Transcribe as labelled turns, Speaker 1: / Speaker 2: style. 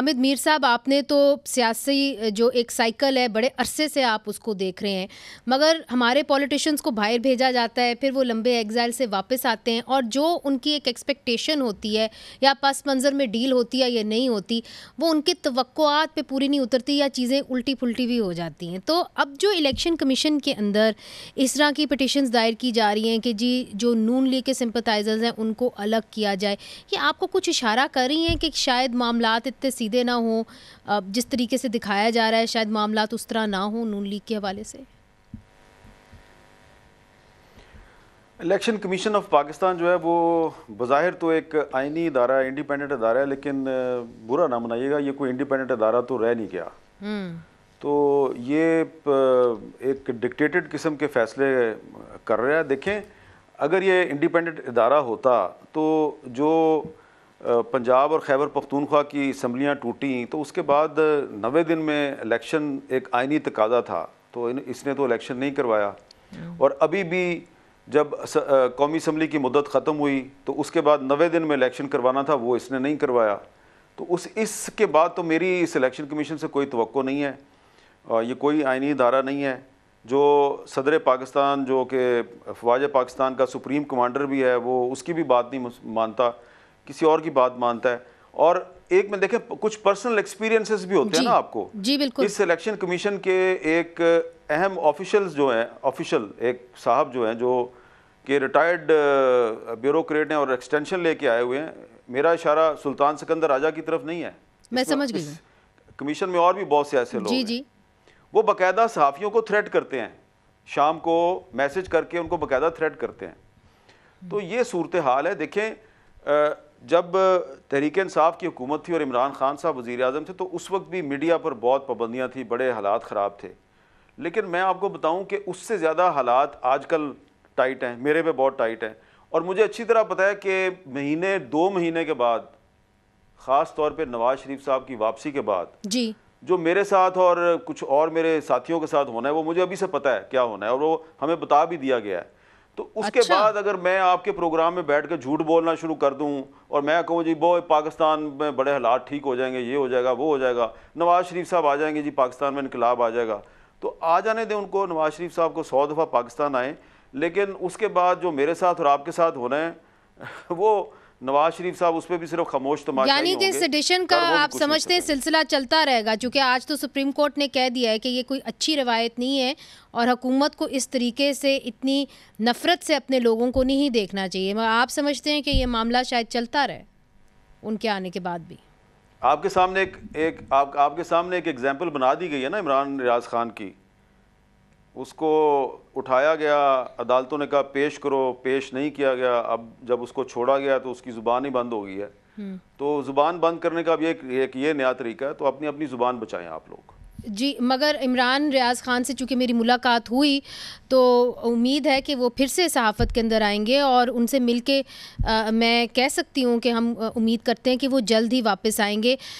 Speaker 1: हामिद मीर साहब आपने तो सियासी जो एक साइकिल है बड़े अरसे से आप उसको देख रहे हैं मगर हमारे पॉलिटिशियंस को बाहर भेजा जाता है फिर वो लंबे एग्जाइल से वापस आते हैं और जो उनकी एक एक्सपेक्टेशन होती है या पस मंज़र में डील होती है या नहीं होती वो उनकी तवक्कोआत पे पूरी नहीं उतरती या चीज़ें उल्टी पुलटी भी हो जाती हैं तो अब जो इलेक्शन कमीशन के अंदर इस तरह की पटिशन्स दायर की जा रही हैं कि जी जो नून लीग के सिम्पथाइजर्स हैं उनको अलग किया जाए ये आपको कुछ इशारा कर रही हैं कि शायद मामला इतने सीधे ना हों जिस तरीके से दिखाया जा रहा है शायद मामला उस तरह ना हों नून लीग के हवाले से
Speaker 2: इलेक्शन कमीशन ऑफ पाकिस्तान जो है वो बाहिर तो एक आइनी इदारा है इंडिपेंडेंट अदारा है लेकिन बुरा ना मनाइएगा ये कोई इंडिपेंडेंट अदारा तो रह नहीं गया
Speaker 1: हम्म।
Speaker 2: तो ये एक डिक्टेटेड किस्म के फैसले कर रहा है देखें अगर ये इंडिपेंडेंट अदारा होता तो जो पंजाब और खैबर पख्तूनख्वा की इसम्बलियाँ टूटी तो उसके बाद नवे दिन में इलेक्शन एक आइनी तकाजा था तो इसने तो इलेक्शन नहीं करवाया और अभी भी जब कौमी इसम्बली की मदत ख़त्म हुई तो उसके बाद नवे दिन में इलेक्शन करवाना था वो इसने नहीं करवाया तो उस इसके बाद तो मेरी इस इलेक्शन कमीशन से कोई तो नहीं है ये कोई आइनी इदारा नहीं है जो सदर पाकिस्तान जो कि फवाज पाकिस्तान का सुप्रीम कमांडर भी है वो उसकी भी बात नहीं मानता किसी और की बात मानता है और एक में देखें कुछ पर्सनल एक्सपीरियंसेस भी होते हैं ना आपको जी बिल्कुल इस सिलेक्शन कमीशन के एक अहम ऑफिशल जो हैं ऑफिशियल एक साहब जो हैं जो कि रिटायर्ड ब्यूरोक्रेट हैं और एक्सटेंशन लेके आए हुए हैं मेरा इशारा सुल्तान सिकंदर राजा की तरफ नहीं है मैं समझ गई कमीशन में और भी बहुत से ऐसे लोग जी जी वो बाकायदा सहाफ़ियों को थ्रेट करते हैं शाम को मैसेज करके उनको बाकायदा थ्रेट करते हैं तो ये सूरत हाल है देखें जब तहरीक साहब की हुकूमत थी और इमरान खान साहब वज़ी अजम थे तो उस वक्त भी मीडिया पर बहुत पाबंदियाँ थी बड़े हालात ख़राब थे लेकिन मैं आपको बताऊँ कि उससे ज़्यादा हालात आज कल टाइट हैं मेरे पे बहुत टाइट हैं और मुझे अच्छी तरह पता है कि महीने दो महीने के बाद ख़ास तौर पर नवाज़ शरीफ साहब की वापसी के बाद जी जो मेरे साथ और कुछ और मेरे साथियों के साथ होना है वो मुझे अभी से पता है क्या होना है और वो हमें बता भी दिया गया है तो उसके अच्छा। बाद अगर मैं आपके प्रोग्राम में बैठ कर झूठ बोलना शुरू कर दूं और मैं कहूं जी वो पाकिस्तान में बड़े हालात ठीक हो जाएंगे ये हो जाएगा वो हो जाएगा नवाज शरीफ साहब आ जाएंगे जी पाकिस्तान में इनकलाब आ जाएगा तो आ जाने दें उनको नवाज शरीफ साहब को सौ दफ़ा पाकिस्तान आए लेकिन उसके बाद जो मेरे साथ और आपके साथ होना है वो नवाज शरीफ साहब उस पर भी सिर्फ खामोश तो यानी कि सडिशन का आप समझते हैं
Speaker 1: सिलसिला चलता रहेगा क्योंकि आज तो सुप्रीम कोर्ट ने कह दिया है कि ये कोई अच्छी रवायत नहीं है और हुकूमत को इस तरीके से इतनी नफरत से अपने लोगों को नहीं देखना चाहिए मगर आप समझते हैं कि ये मामला शायद चलता रहे उनके आने के बाद भी
Speaker 2: आपके सामने एक, एक आप, आपके सामने एक एग्जाम्पल बना दी गई है ना इमरान रियाज खान की उसको उठाया गया अदालतों ने कहा पेश करो पेश नहीं किया गया अब जब उसको छोड़ा गया तो उसकी ज़ुबान ही बंद हो गई है हम्म। तो ज़ुबान बंद करने का भी एक, एक ये नया तरीका है तो अपनी अपनी ज़ुबान बचाएं आप लोग
Speaker 1: जी मगर इमरान रियाज खान से चूंकि मेरी मुलाकात हुई तो उम्मीद है कि वो फिर से सहाफ़त के अंदर आएंगे और उनसे मिल के आ, मैं कह सकती हूँ कि हम उम्मीद करते हैं कि वो जल्द ही वापस आएंगे